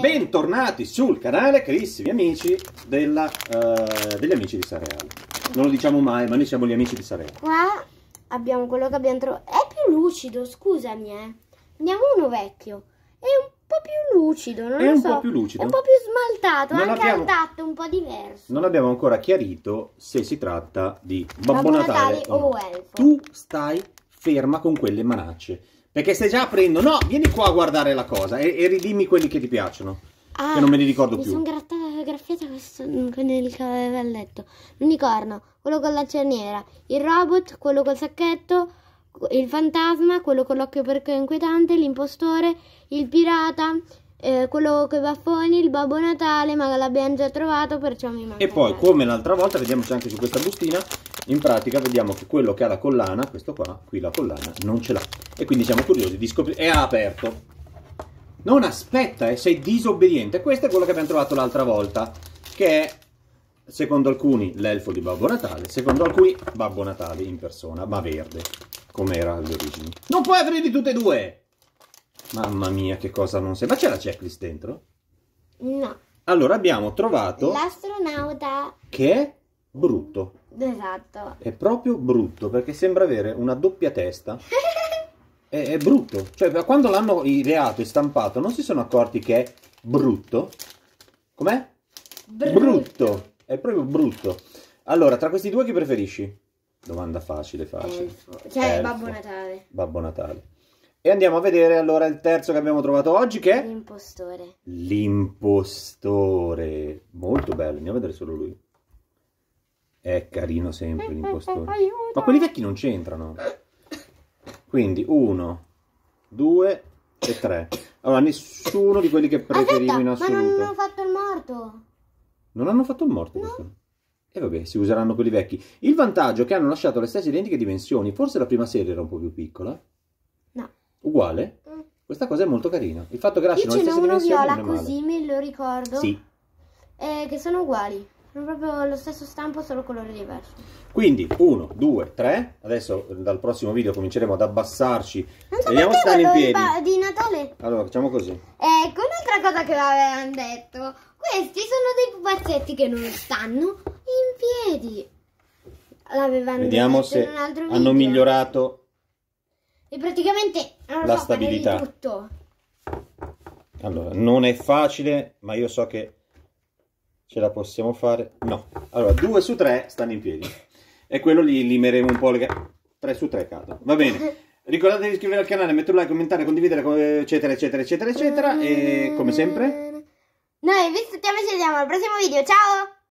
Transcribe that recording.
Bentornati sul canale, carissimi amici della, uh, degli amici di Sareale. Non lo diciamo mai, ma noi siamo gli amici di Sareale. Qua abbiamo quello che abbiamo trovato. È più lucido, scusami, eh. Abbiamo uno vecchio. È un po' più lucido, non è un so. po' più lucido. È un po' più smaltato, non anche abbiamo... al tatto un po' diverso. Non abbiamo ancora chiarito se si tratta di Babbo, Babbo Natale, Natale o, o Elfo. Tu stai ferma con quelle manacce perché stai già aprendo. No, vieni qua a guardare la cosa e, e ridimmi quelli che ti piacciono. Ah, che non me li ricordo mi più. Mi sono graffiata questo con il cavalletto. L'unicorno, quello con la cerniera, il robot, quello col sacchetto, il fantasma, quello con l'occhio perché inquietante, l'impostore, il pirata, eh, quello con i baffoni, il Babbo Natale, ma l'abbiamo già trovato, perciò mi manca. E poi, altro. come l'altra volta, vediamoci anche su questa bustina, in pratica vediamo che quello che ha la collana, questo qua, qui la collana, non ce l'ha. E quindi siamo curiosi di scoprire... E ha aperto! Non aspetta, eh, sei disobbediente. Questo è quello che abbiamo trovato l'altra volta, che è, secondo alcuni, l'elfo di Babbo Natale, secondo alcuni, Babbo Natale in persona, ma verde, come era alle origini. Non puoi aprire tutte e due! Mamma mia, che cosa non sei. Ma c'è la checklist dentro? No. Allora abbiamo trovato... L'astronauta... Che è brutto. Esatto. È proprio brutto, perché sembra avere una doppia testa. è, è, brutto. Cioè, quando l'hanno ideato e stampato, non si sono accorti che è brutto? Com'è? Brutto. brutto. È proprio brutto. Allora, tra questi due chi preferisci? Domanda facile, facile. Elfo. Cioè, Elfo. Babbo Natale. Babbo Natale. E andiamo a vedere allora il terzo che abbiamo trovato oggi che è... L'impostore. L'impostore. Molto bello, andiamo a vedere solo lui. È carino sempre l'impostore. Ma quelli vecchi non c'entrano. Quindi uno, due e tre. Allora nessuno di quelli che preferivo Aspetta, in assoluto. Ma non hanno fatto il morto. Non hanno fatto il morto no. E vabbè, si useranno quelli vecchi. Il vantaggio è che hanno lasciato le stesse identiche dimensioni. Forse la prima serie era un po' più piccola uguale, mm. questa cosa è molto carina. Il fatto che lasciano Qui le stesse viola, non è così me lo ricordo. Sì. Eh, che sono uguali. Sono proprio lo stesso stampo, solo colore diverso. Quindi, uno, due, tre. Adesso dal prossimo video cominceremo ad abbassarci. Non so Vediamo se stanno in piedi. di Natale. Allora, facciamo così. Ecco, eh, un'altra cosa che avevano detto. Questi sono dei pupazzetti che non stanno in piedi. L'avevano Vediamo se hanno migliorato e praticamente la so, stabilità. Tutto. Allora, non è facile, ma io so che ce la possiamo fare. No. Allora, due su tre stanno in piedi. E quello li limeremo un po' le... 3 su 3 cadono. Va bene. Ricordatevi di iscrivervi al canale, mettere un like, commentare, condividere, eccetera, eccetera, eccetera, eccetera. E come sempre... Noi vi aspettiamo e ci vediamo al prossimo video. Ciao!